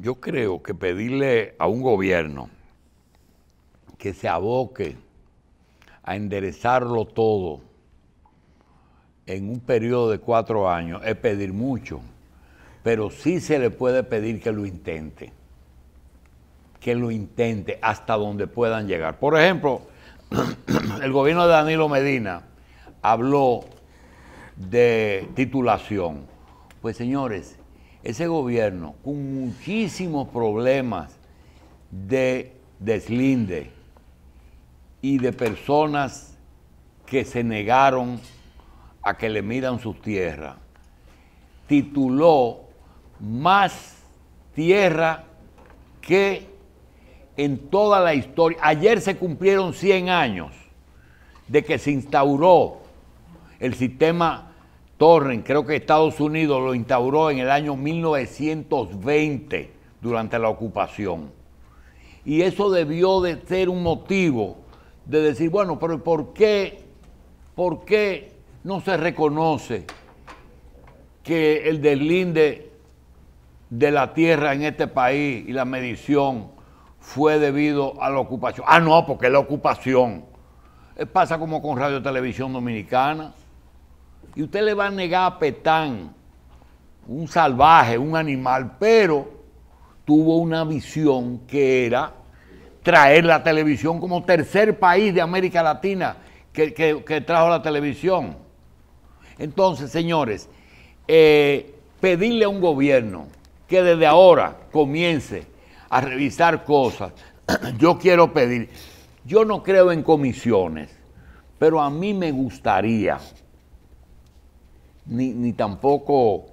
yo creo que pedirle a un gobierno que se aboque a enderezarlo todo en un periodo de cuatro años es pedir mucho, pero sí se le puede pedir que lo intente, que lo intente hasta donde puedan llegar. Por ejemplo, el gobierno de Danilo Medina habló de titulación. Pues señores, ese gobierno con muchísimos problemas de deslinde y de personas que se negaron a que le midan sus tierras, tituló más tierra que en toda la historia. Ayer se cumplieron 100 años de que se instauró el sistema Torren, creo que Estados Unidos lo instauró en el año 1920 durante la ocupación. Y eso debió de ser un motivo de decir, bueno, pero ¿por qué, por qué no se reconoce que el deslinde de la tierra en este país y la medición fue debido a la ocupación? Ah, no, porque la ocupación. Eh, pasa como con Radio Televisión Dominicana y usted le va a negar a Petán, un salvaje, un animal, pero tuvo una visión que era traer la televisión como tercer país de América Latina que, trajo la televisión. Entonces, señores, eh, pedirle a un gobierno que desde ahora comience a revisar cosas, yo quiero pedir, yo no creo en comisiones, pero a mí me gustaría ni, ni tampoco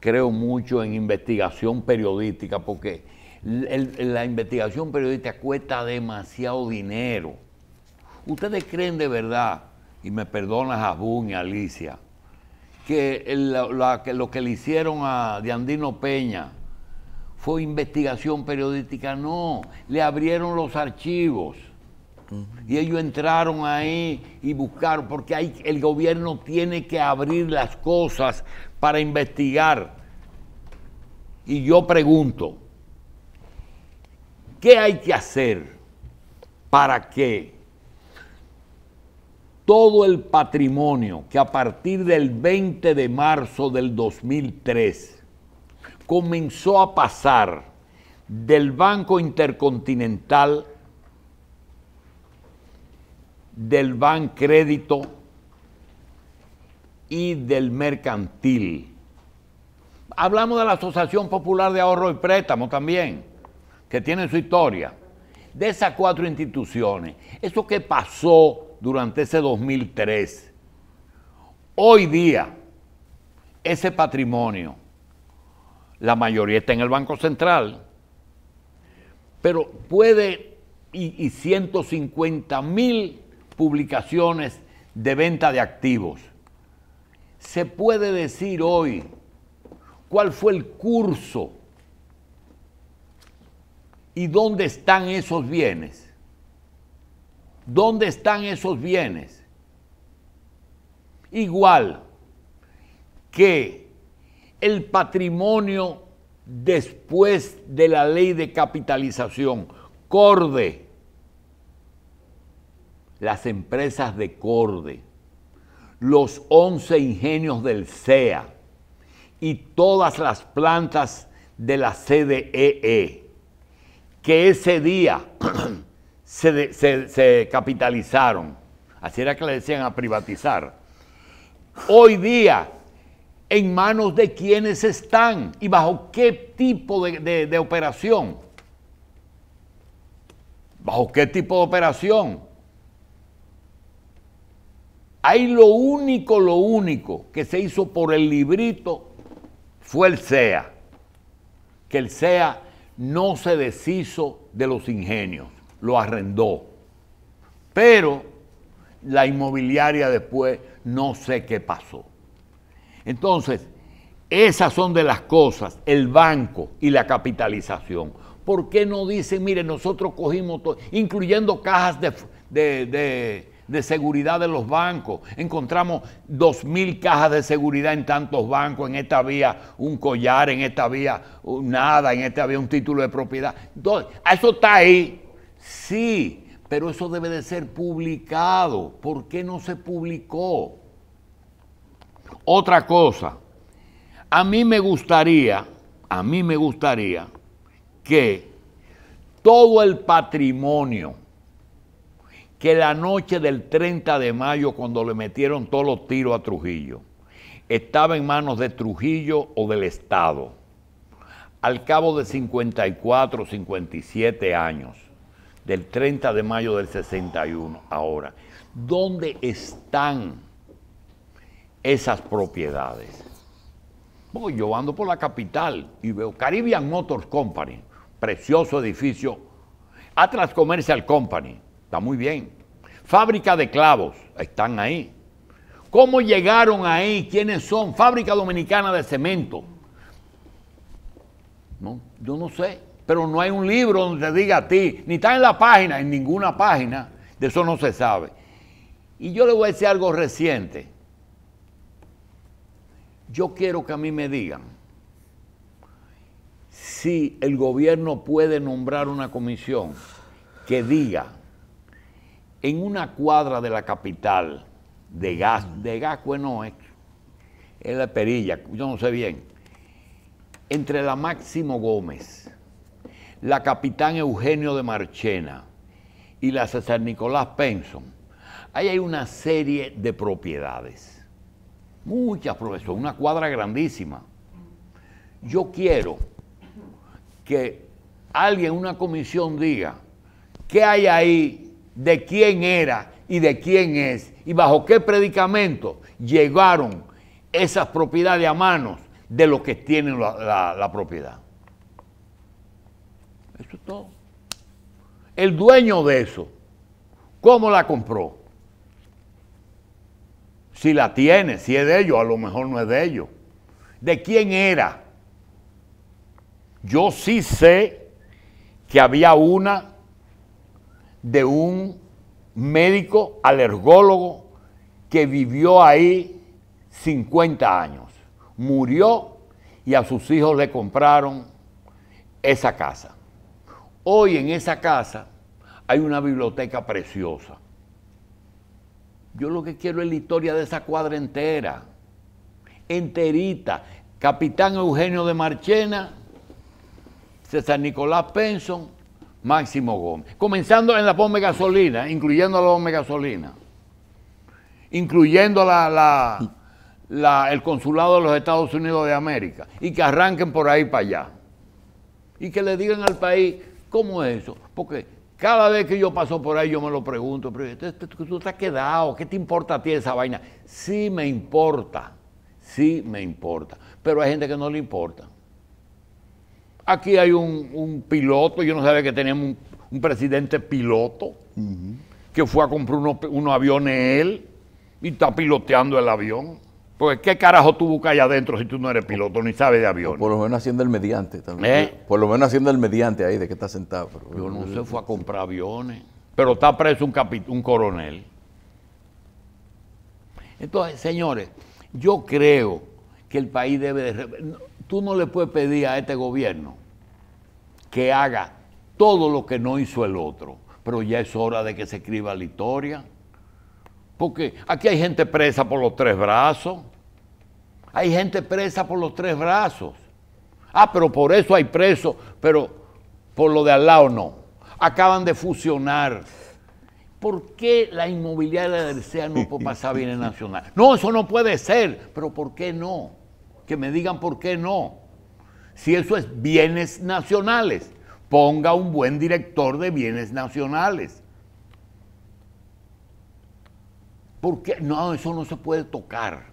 creo mucho en investigación periodística, porque la investigación periodística cuesta demasiado dinero. ¿Ustedes creen de verdad, y me perdonas a y Alicia, que lo que le hicieron a Diandino Peña fue investigación periodística? No, le abrieron los archivos y ellos entraron ahí y buscaron, porque el gobierno tiene que abrir las cosas para investigar. Y yo pregunto, ¿qué hay que hacer para que todo el patrimonio que a partir del 20 de marzo del 2003 comenzó a pasar del Banco Intercontinental del Bancrédito y del Mercantil. Hablamos de la Asociación Popular de Ahorro y Préstamo también, que tiene su historia. De esas cuatro instituciones, eso que pasó durante ese 2003, hoy día, ese patrimonio, la mayoría está en el Banco Central, pero puede, y, y 150 mil publicaciones de venta de activos. Se puede decir hoy cuál fue el curso y dónde están esos bienes. ¿Dónde están esos bienes? Igual que el patrimonio después de la ley de capitalización, CORDE, las empresas de Corde, los 11 ingenios del CEA y todas las plantas de la CDEE, e, que ese día se, capitalizaron, así era que le decían a privatizar, hoy día en manos de quienes están y bajo qué tipo de operación. ¿Bajo qué tipo de operación? Ahí lo único, lo único que se hizo por el librito fue el SEA, que el SEA no se deshizo de los ingenios, lo arrendó. Pero la inmobiliaria después no sé qué pasó. Entonces, esas son de las cosas, el banco y la capitalización. ¿Por qué no dicen, mire, nosotros cogimos todo, incluyendo cajas de de seguridad de los bancos. Encontramos 2.000 cajas de seguridad en tantos bancos. En esta vía un collar, en esta vía nada, en esta vía un título de propiedad. Entonces, eso está ahí. Sí, pero eso debe de ser publicado. ¿Por qué no se publicó? Otra cosa, a mí me gustaría, a mí me gustaría que todo el patrimonio, que la noche del 30 de mayo, cuando le metieron todos los tiros a Trujillo, estaba en manos de Trujillo o del Estado. Al cabo de 54, 57 años, del 30 de mayo del 61, ahora, ¿dónde están esas propiedades? yo ando por la capital y veo Caribbean Motors Company, precioso edificio, Atlas Commercial Company, Está muy bien. Fábrica de clavos, están ahí. ¿Cómo llegaron ahí? ¿Quiénes son? Fábrica Dominicana de Cemento. No, yo no sé, pero no hay un libro donde te diga a ti, ni está en la página, en ninguna página, de eso no se sabe. Y yo le voy a decir algo reciente. Yo quiero que a mí me digan si el gobierno puede nombrar una comisión que diga en una cuadra de la capital de gas, de gas, bueno, es, la perilla, yo no sé bien, entre la Máximo Gómez, la capitán Eugenio de Marchena y la César Nicolás Penson, ahí hay una serie de propiedades. Muchas, propiedades una cuadra grandísima. Yo quiero que alguien, una comisión, diga qué hay ahí de quién era y de quién es y bajo qué predicamento llegaron esas propiedades a manos de los que tienen la, propiedad. Eso es todo. El dueño de eso, ¿cómo la compró? Si la tiene, si es de ellos, a lo mejor no es de ellos. ¿De quién era? Yo sí sé que había una de un médico alergólogo que vivió ahí 50 años. Murió y a sus hijos le compraron esa casa. Hoy en esa casa hay una biblioteca preciosa. Yo lo que quiero es la historia de esa cuadra entera, enterita. Capitán Eugenio de Marchena, César Nicolás Penson, Máximo Gómez. Comenzando en la bomba de gasolina, incluyendo la bomba de gasolina, incluyendo el consulado de los Estados Unidos de América, y que arranquen por ahí para allá. Y que le digan al país, ¿cómo es eso? Porque cada vez que yo paso por ahí yo me lo pregunto, pero tú te has quedado, ¿qué te importa a ti esa vaina? Sí me importa, sí me importa, pero hay gente que no le importa. Aquí hay un, piloto, yo no sabía que teníamos un, presidente piloto, que fue a comprar unos, aviones él y está piloteando el avión. Porque qué carajo tú buscas allá adentro si tú no eres piloto, ni sabes de aviones. Por lo menos haciendo el mediante también. ¿Eh? Por lo menos haciendo el mediante ahí, de que está sentado. Yo no sé, fue a comprar aviones. Pero está preso un, un coronel. Entonces, señores, yo creo que el país debe de tú no le puedes pedir a este gobierno que haga todo lo que no hizo el otro, pero ya es hora de que se escriba la historia. Porque aquí hay gente presa por los tres brazos. Hay gente presa por los tres brazos. Ah, pero por eso hay presos, pero por lo de al lado no. Acaban de fusionar. ¿Por qué la inmobiliaria del CEA no puede pasar bien Nacional? No, eso no puede ser, pero ¿por qué no? que me digan por qué no. Si eso es bienes nacionales, ponga un buen director de bienes nacionales. ¿Por qué? no, eso no se puede tocar.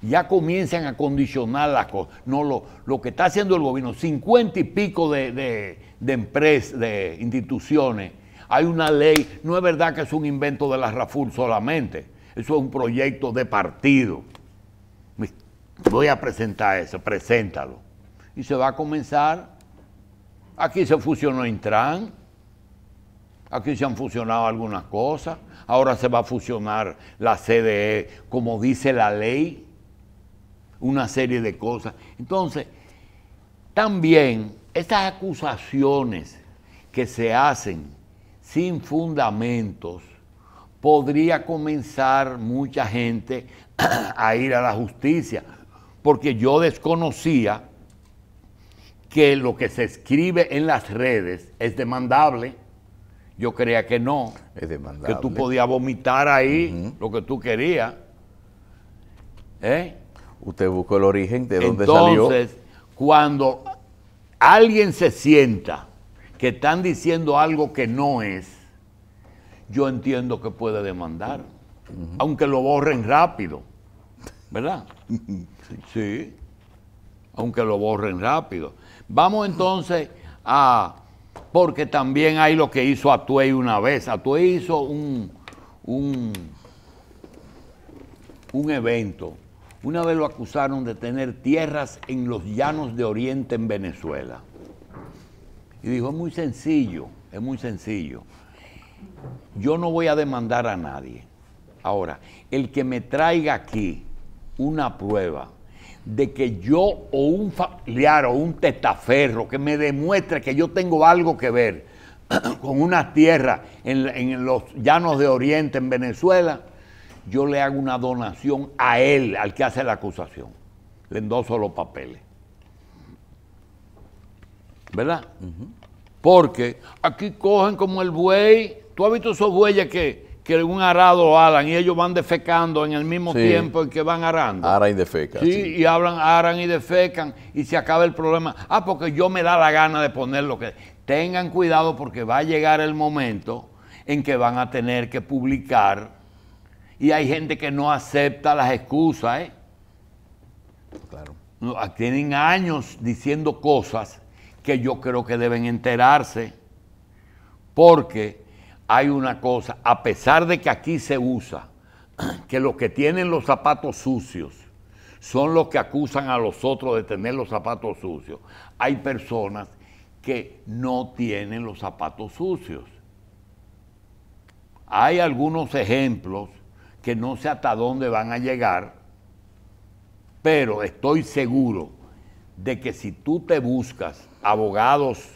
Ya comienzan a condicionar las cosas. No, lo, lo que está haciendo el gobierno, cincuenta y pico de, de, de empresas, de instituciones, hay una ley, no es verdad que es un invento de la Raful solamente, eso es un proyecto de partido voy a presentar eso, preséntalo. Y se va a comenzar. Aquí se fusionó Intran, aquí se han fusionado algunas cosas, ahora se va a fusionar la CDE, como dice la ley, una serie de cosas. Entonces, también estas acusaciones que se hacen sin fundamentos, podría comenzar mucha gente a ir a la justicia, porque yo desconocía que lo que se escribe en las redes es demandable. Yo creía que no. Es demandable. Que tú podías vomitar ahí lo que tú querías. ¿Eh? Usted buscó el origen de dónde salió. Entonces, cuando alguien se sienta que están diciendo algo que no es, yo entiendo que puede demandar, aunque lo borren rápido. ¿verdad? Sí. Aunque lo borren rápido. Vamos entonces a. Porque también hay lo que hizo Atuey una vez. Atuey hizo un, un, un evento. Una vez lo acusaron de tener tierras en los llanos de Oriente en Venezuela. Y dijo, es muy sencillo, es muy sencillo. Yo no voy a demandar a nadie. Ahora, el que me traiga aquí una prueba de que yo o un familiar o un testaferro que me demuestre que yo tengo algo que ver con una tierra en, los llanos de Oriente, en Venezuela, yo le hago una donación a él, al que hace la acusación. Le endoso los papeles. ¿Verdad? Porque aquí cogen como el buey. ¿Tú has visto esos bueyes que, que algún arado lo alan y ellos van defecando en el mismo tiempo en que van arando. Aran y defecan. y hablan, aran y defecan y se acaba el problema. Ah, porque yo me da la gana de poner lo que. Tengan cuidado porque va a llegar el momento en que van a tener que publicar y hay gente que no acepta las excusas. ¿eh? Claro. Ah, tienen años diciendo cosas que yo creo que deben enterarse porque hay una cosa, a pesar de que aquí se usa, que los que tienen los zapatos sucios son los que acusan a los otros de tener los zapatos sucios. Hay personas que no tienen los zapatos sucios. Hay algunos ejemplos que no sé hasta dónde van a llegar, pero estoy seguro de que si tú te buscas abogados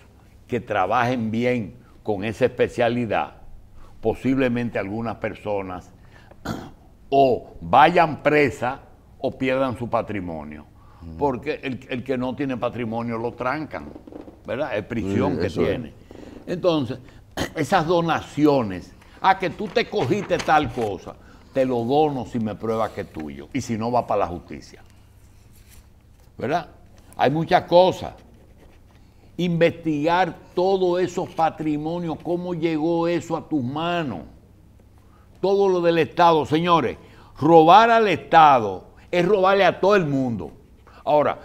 que trabajen bien con esa especialidad, posiblemente algunas personas o vayan presa o pierdan su patrimonio. Porque el, que no tiene patrimonio lo trancan, ¿verdad? Es prisión que tiene. Entonces, esas donaciones, a que tú te cogiste tal cosa, te lo dono si me pruebas que es tuyo. Y si no, va para la justicia. ¿Verdad? Hay muchas cosas investigar todos esos patrimonios, cómo llegó eso a tus manos. Todo lo del Estado, señores, robar al Estado es robarle a todo el mundo. Ahora,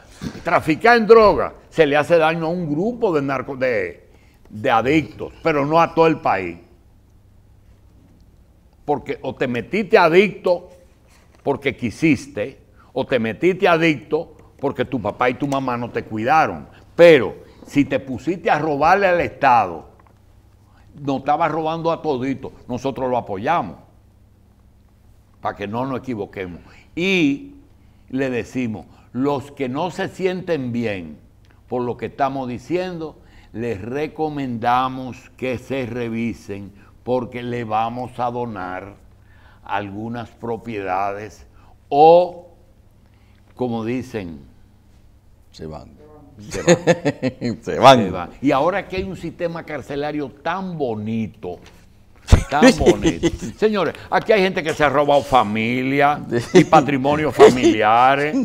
traficar en droga se le hace daño a un grupo de, de, de adictos, pero no a todo el país. Porque o te metiste adicto porque quisiste, o te metiste adicto porque tu papá y tu mamá no te cuidaron. Pero si te pusiste a robarle al Estado, no estabas robando a todito, nosotros lo apoyamos, para que no nos equivoquemos. Y le decimos, los que no se sienten bien por lo que estamos diciendo, les recomendamos que se revisen porque le vamos a donar algunas propiedades o, como dicen, se van. se van. Y ahora que hay un sistema carcelario tan bonito, tan bonito. Señores, aquí hay gente que se ha robado familia y patrimonios familiares.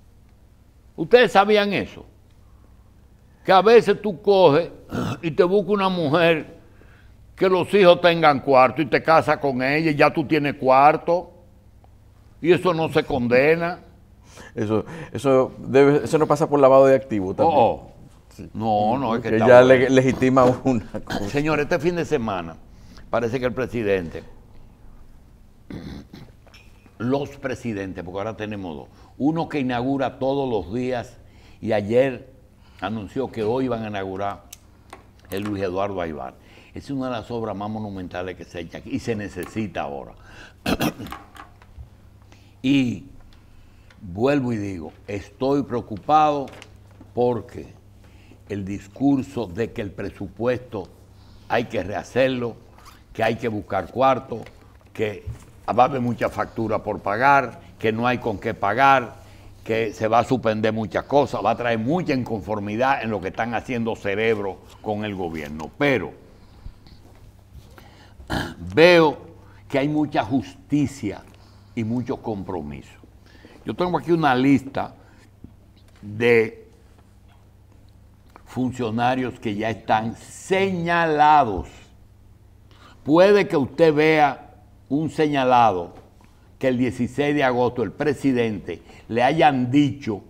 ¿Ustedes sabían eso? Que a veces tú coges y te busca una mujer que los hijos tengan cuarto y te casas con ella y ya tú tienes cuarto y eso no se condena. Eso, eso, debe, no pasa por lavado de activos también. Oh, oh. No, no, es que, ya legitima una cosa. Señor, este fin de semana parece que el presidente, los presidentes, porque ahora tenemos dos, uno que inaugura todos los días y ayer anunció que hoy van a inaugurar el Luis Eduardo Aybar. Es una de las obras más monumentales que se echa aquí y se necesita ahora. y vuelvo y digo, estoy preocupado porque el discurso de que el presupuesto hay que rehacerlo, que hay que buscar cuarto, que va a haber mucha factura por pagar, que no hay con qué pagar, que se va a suspender muchas cosas, va a traer mucha inconformidad en lo que están haciendo cerebro con el gobierno. Pero veo que hay mucha justicia y mucho compromiso. Yo tengo aquí una lista de funcionarios que ya están señalados. Puede que usted vea un señalado que el 16 de agosto el presidente le hayan dicho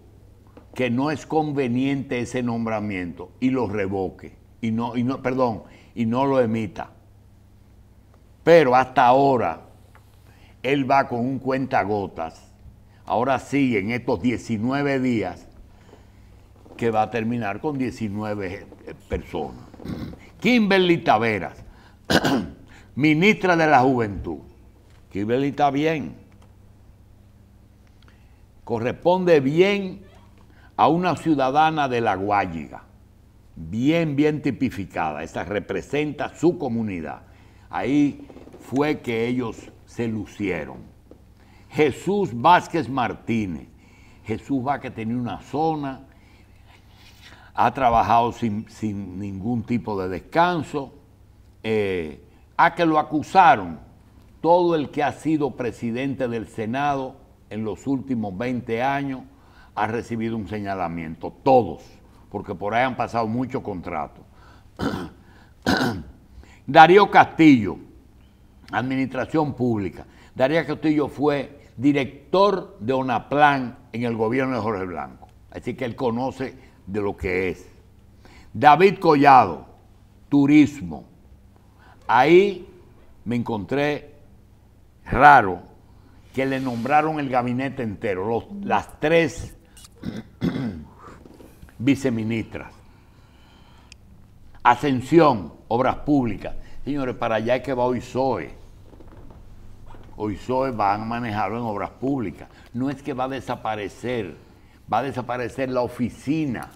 que no es conveniente ese nombramiento y lo revoque y no, y no perdón, y no lo emita. Pero hasta ahora él va con un cuentagotas ahora sí, en estos 19 días, que va a terminar con 19 eh, personas. Kimberly Taveras, ministra de la Juventud. Kimberly está bien. Corresponde bien a una ciudadana de La Guayiga, bien, bien tipificada. Esa representa su comunidad. Ahí fue que ellos se lucieron. Jesús Vázquez Martínez. Jesús Vázquez tenía una zona, ha trabajado sin, ningún tipo de descanso. Eh, a que lo acusaron todo el que ha sido presidente del Senado en los últimos 20 años ha recibido un señalamiento, todos, porque por ahí han pasado muchos contratos. Darío Castillo, Administración Pública. Darío Castillo fue director de ONAPLAN en el gobierno de Jorge Blanco. Así que él conoce de lo que es. David Collado, turismo. Ahí me encontré raro que le nombraron el gabinete entero, las tres viceministras. Ascensión, obras públicas. Señores, para allá es que va hoy Zoe Hoy SOE van a manejarlo en obras públicas. No es que va a desaparecer, va a desaparecer la oficina.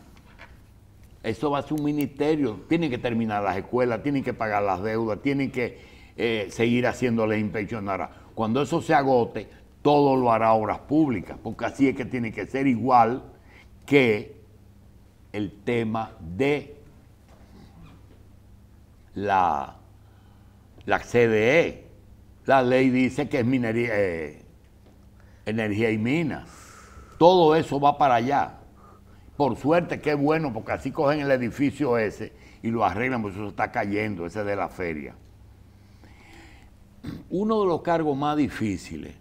Eso va a ser un ministerio. Tienen que terminar las escuelas, tienen que pagar las deudas, tienen que eh, seguir haciéndoles inspeccionar. Cuando eso se agote, todo lo hará obras públicas, porque así es que tiene que ser igual que el tema de la, la CDE la ley dice que es minería, eh, energía y minas. Todo eso va para allá. Por suerte, qué bueno, porque así cogen el edificio ese y lo arreglan, porque eso está cayendo, ese de la feria. Uno de los cargos más difíciles,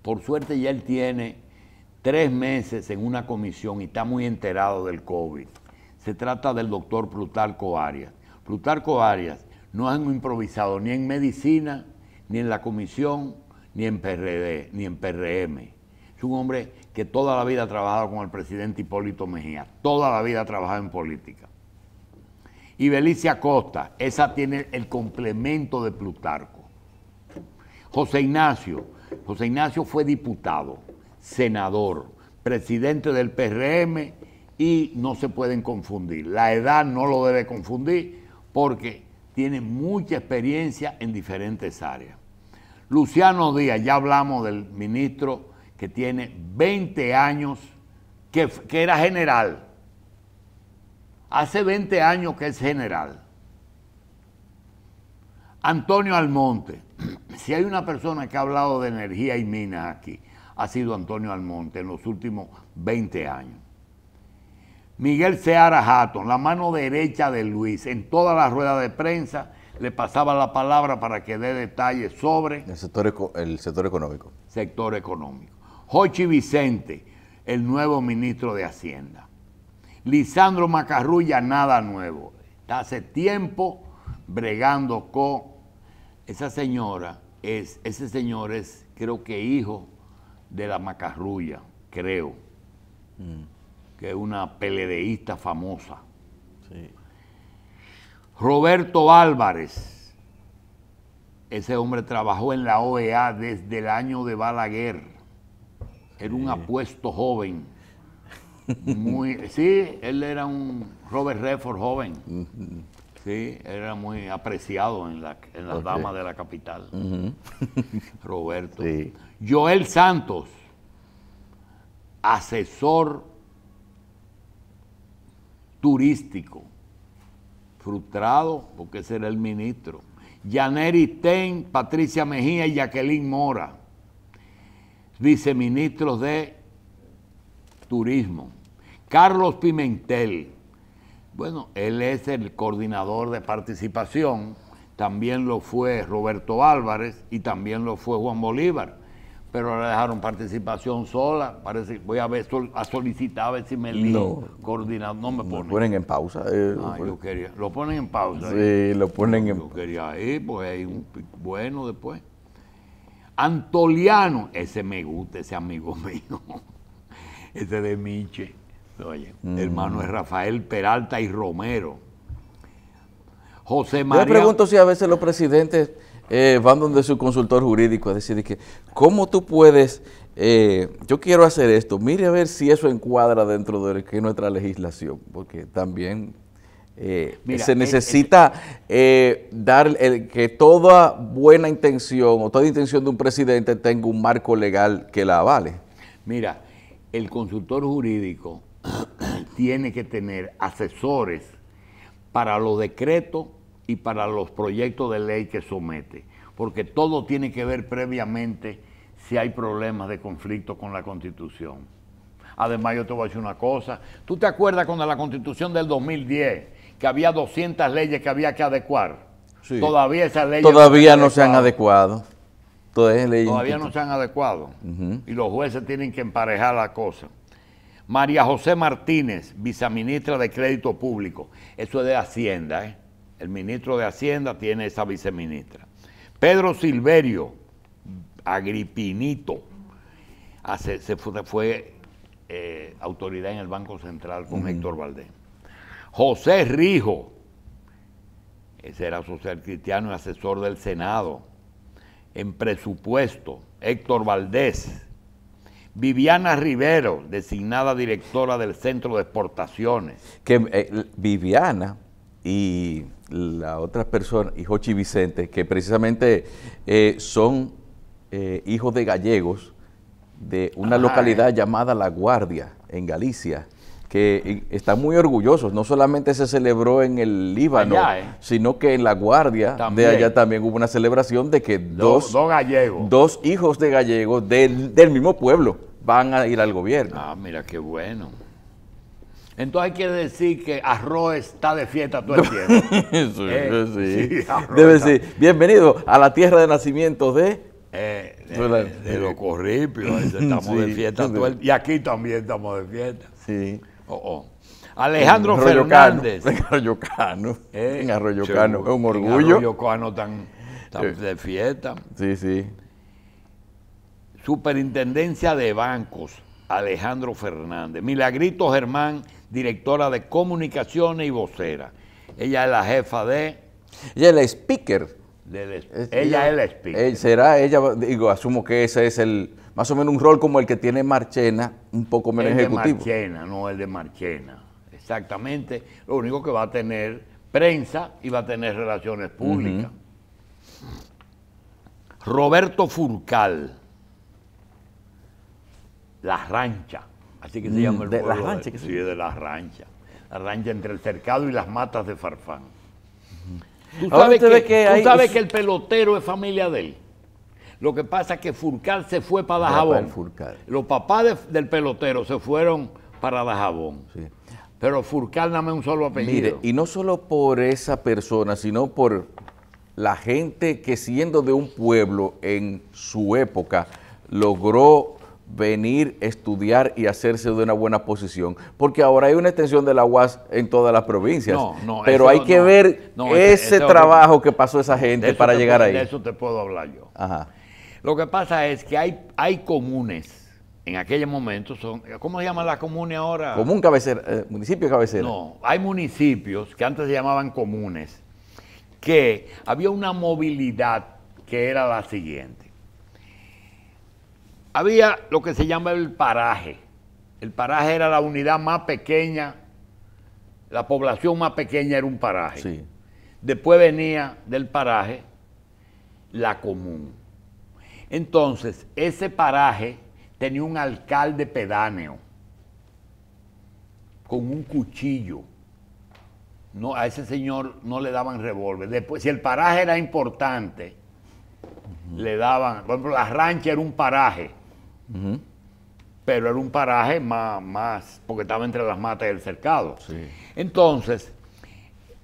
por suerte ya él tiene tres meses en una comisión y está muy enterado del COVID. Se trata del doctor Plutarco Arias. Plutarco Arias no han improvisado ni en medicina ni en la comisión, ni en PRD, ni en PRM. Es un hombre que toda la vida ha trabajado con el presidente Hipólito Mejía, toda la vida ha trabajado en política. Y Belicia Costa, esa tiene el complemento de Plutarco. José Ignacio, José Ignacio fue diputado, senador, presidente del PRM y no se pueden confundir. La edad no lo debe confundir porque tiene mucha experiencia en diferentes áreas. Luciano Díaz, ya hablamos del ministro que tiene 20 años, que, era general. Hace 20 años que es general. Antonio Almonte. Si hay una persona que ha hablado de energía y minas aquí, ha sido Antonio Almonte en los últimos 20 años. Miguel Seara Hatton, la mano derecha de Luis, en todas las ruedas de prensa le pasaba la palabra para que dé detalles sobre... El sector, el sector económico. Sector económico. Jochi Vicente, el nuevo ministro de Hacienda. Lisandro Macarrulla, nada nuevo. hace tiempo bregando con... Esa señora, es, ese señor es creo que hijo de la Macarrulla, creo. Mm. Que es una peledeísta famosa. Sí. Roberto Álvarez. Ese hombre trabajó en la OEA desde el año de Balaguer. Era un apuesto joven. sí, él era un Robert Redford joven. Sí, era muy apreciado en la, las damas de la capital. Roberto. Joel Santos, asesor turístico frustrado porque será el ministro. Yaneri Ten, Patricia Mejía y Jacqueline Mora, viceministros de Turismo. Carlos Pimentel, bueno, él es el coordinador de participación, también lo fue Roberto Álvarez y también lo fue Juan Bolívar pero ahora dejaron participación sola. Parece voy a ver a solicitar a ver si me lo coordinan No me ponen. Lo ponen en pausa. Eh, ah, yo quería. Lo ponen en pausa. Sí, eh. lo ponen en pausa. Yo quería ir, pues hay un bueno después. Antoliano, ese me gusta, ese amigo mío. ese de Miche. Oye, mm. hermano es Rafael Peralta y Romero. José María. Yo pregunto si a veces los presidentes eh, van donde su consultor jurídico a decir que, ¿cómo tú puedes, eh, yo quiero hacer esto, mire a ver si eso encuadra dentro de nuestra legislación, porque también eh, se necesita dar que toda buena intención o toda intención de un presidente tenga un marco legal que la avale. Mira, el consultor jurídico tiene que tener asesores para los decretos y para los proyectos de ley que somete, porque todo tiene que ver previamente si hay problemas de conflicto con la Constitución. Además, yo te voy a decir una cosa, ¿tú te acuerdas cuando la Constitución del 2010, que había 200 leyes que había que adecuar? Sí. Todavía esas leyes... Todavía no, se han adecuado. Todavía, no se han adecuado. Y los jueces tienen que emparejar la cosa. María José Martínez, viceministra de Crédito Público. Eso es de Hacienda, ¿eh? el ministro de Hacienda tiene esa viceministra. Pedro Silverio Agripinito fue, eh, autoridad en el Banco Central con Héctor Valdés. José Rijo, ese era social cristiano y asesor del Senado. En presupuesto, Héctor Valdés. Viviana Rivero, designada directora del Centro de Exportaciones. Que eh, Viviana y la otra persona, y Jochi Vicente, que precisamente eh, son eh, hijos de gallegos de una ah, localidad eh. llamada La Guardia, en Galicia, que están muy orgullosos. No solamente se celebró en el Líbano, sino que en La Guardia de allá también hubo una celebración de que dos, gallegos. dos hijos de gallegos del mismo pueblo van a ir al gobierno. Ah, mira qué bueno. Entonces quiere decir que arroz está de fiesta todo el tiempo. sí. Eh, Debe decir, bienvenido a la tierra de nacimiento eh, de... de, corripio estamos de fiesta todo el, Y aquí también estamos de fiesta. Sí. Oh, oh. Alejandro Fernández. En Arroyocano. Cano eh, en Arroyocano, es un orgullo. En Arroyocano tan, tan de fiesta. Sí, sí. Superintendencia de Bancos. Alejandro Fernández. Milagrito Germán, directora de comunicaciones y vocera. Ella es la jefa de... Ella es la speaker. ella, es la speaker. Será ella, digo, asumo que ese es el, más o menos un rol como el que tiene Marchena, un poco menos ejecutivo. El de Marchena, no el de Marchena. Exactamente. Lo único que va a tener prensa y va a tener relaciones públicas. Roberto Furcal la Rancha, así que se mm, llama el de La Rancha, que sí, de La Rancha. La Rancha entre el cercado y las matas de Farfán. Tú sabes, que, que el pelotero es familia de él. Lo que pasa es que Furcal se fue para Dajabón. Los papás del pelotero se fueron para Dajabón. Sí. Pero Furcal dame un solo apellido. Mire, y no solo por esa persona, sino por la gente que siendo de un pueblo en su época logró venir, estudiar y hacerse de una buena posición. Porque ahora hay una extensión de la UAS en todas las provincias. pero hay que ver este- este ese trabajo que pasó esa gente para llegar ahí. De eso te puedo hablar yo. Lo que pasa es que hay, hay comunes. En aquel momento son, ¿cómo se llama la comune ahora? Común cabecera, eh, municipio cabecera. No, hay municipios que antes se llamaban comunes, que había una movilidad que era la siguiente había lo que se llama el paraje. El paraje era la unidad más pequeña, la población más pequeña era un paraje. Después venía del paraje la común. Entonces, ese paraje tenía un alcalde pedáneo con un cuchillo. No, a ese señor no le daban revólver. Después, si el paraje era importante, le daban, por ejemplo, la rancha era un paraje pero era un paraje más, más, porque estaba entre las matas del cercado. Entonces,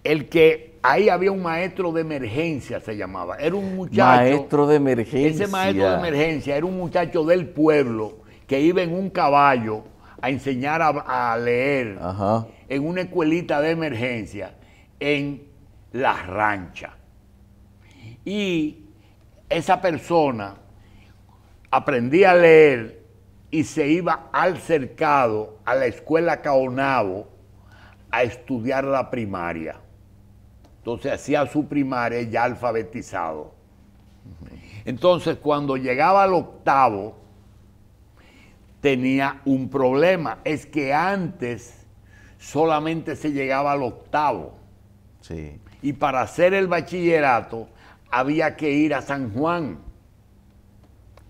el que ahí había un maestro de emergencia, se llamaba. Era un muchacho. Maestro de emergencia. Ese maestro de emergencia era un muchacho del pueblo que iba en un caballo a enseñar a, leer en una escuelita de emergencia en La Rancha. Y esa persona aprendía a leer y se iba al cercado, a la escuela Caonabo, a estudiar la primaria. Entonces hacía su primaria ya alfabetizado. Entonces cuando llegaba al octavo, tenía un problema. Es que antes solamente se llegaba al octavo. Y para hacer el bachillerato había que ir a San Juan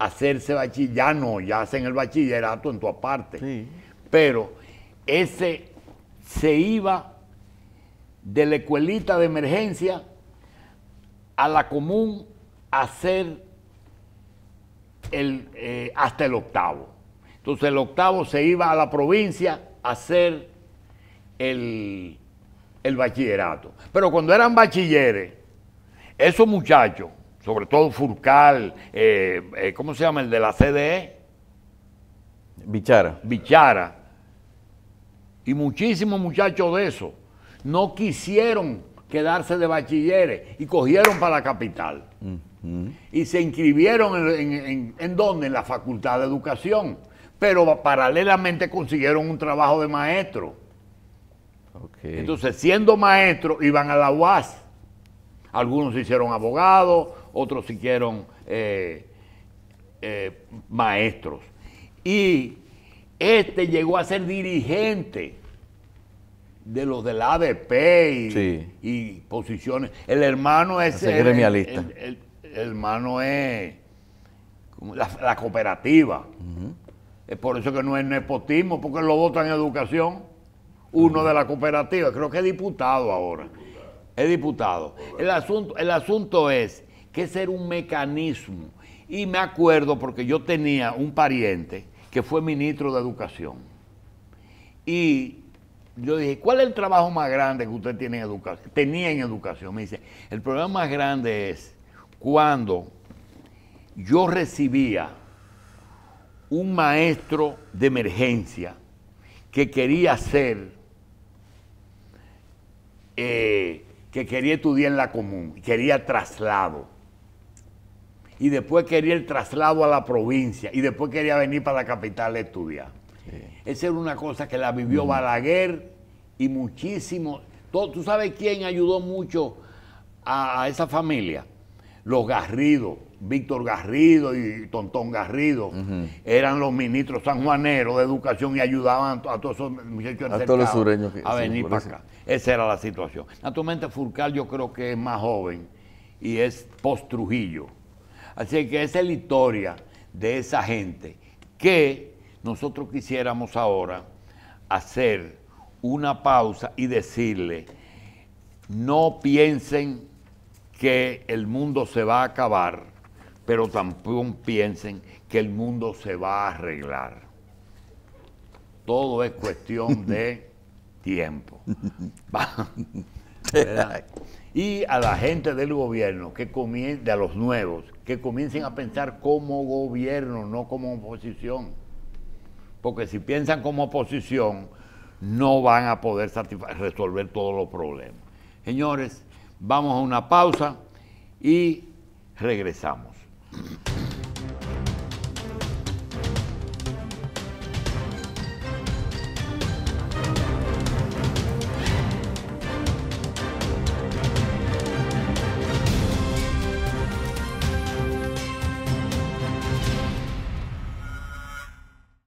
hacerse bachillerato, ya no, ya hacen el bachillerato en tu aparte. Pero ese se iba de la escuelita de emergencia a la común a hacer eh, hasta el octavo. Entonces el octavo se iba a la provincia a hacer el, el bachillerato. Pero cuando eran bachilleres, esos muchachos sobre todo Furcal, eh, eh, ¿cómo se llama el de la CDE? Bichara. Bichara. Y muchísimos muchachos de eso no quisieron quedarse de bachilleres y cogieron para la capital. Mm-hmm. Y se inscribieron en, donde? en, la Facultad de Educación. Pero paralelamente consiguieron un trabajo de maestro. Entonces, siendo maestro iban a la UAS. Algunos se hicieron abogados, otros siquieron eh, eh, maestros. Y este llegó a ser dirigente de los del ADP y, y posiciones. El hermano es... El, hermano es la, cooperativa. Es por eso que no es nepotismo, porque lo votan en educación. Uno de la cooperativa, creo que es diputado ahora. Es diputado. El asunto, el asunto es que ser un mecanismo. Y me acuerdo porque yo tenía un pariente que fue ministro de Educación. Y yo dije, ¿cuál es el trabajo más grande que usted tiene en educación? tenía en educación? Me dice, el problema más grande es cuando yo recibía un maestro de emergencia que quería ser, eh, que quería estudiar en la común, quería traslado y después quería el traslado a la provincia y después quería venir para la capital a estudiar. Esa era una cosa que la vivió mm. Balaguer y muchísimo. ¿Tú sabes quién ayudó mucho a, esa familia? Los Garrido, Víctor Garrido y Tontón Garrido, eran los ministros sanjuaneros de educación y ayudaban a, todos esos muchachos a todos los sureños a venir para acá. Esa era la situación. Naturalmente Furcal yo creo que es más joven y es post Trujillo Así que esa es la historia de esa gente que nosotros quisiéramos ahora hacer una pausa y decirle, no piensen que el mundo se va a acabar, pero tampoco piensen que el mundo se va a arreglar. Todo es cuestión de tiempo. Y a la gente del gobierno, que a los nuevos, que comiencen a pensar como gobierno, no como oposición. Porque si piensan como oposición, no van a poder resolver todos los problemas. Señores, vamos a una pausa y regresamos.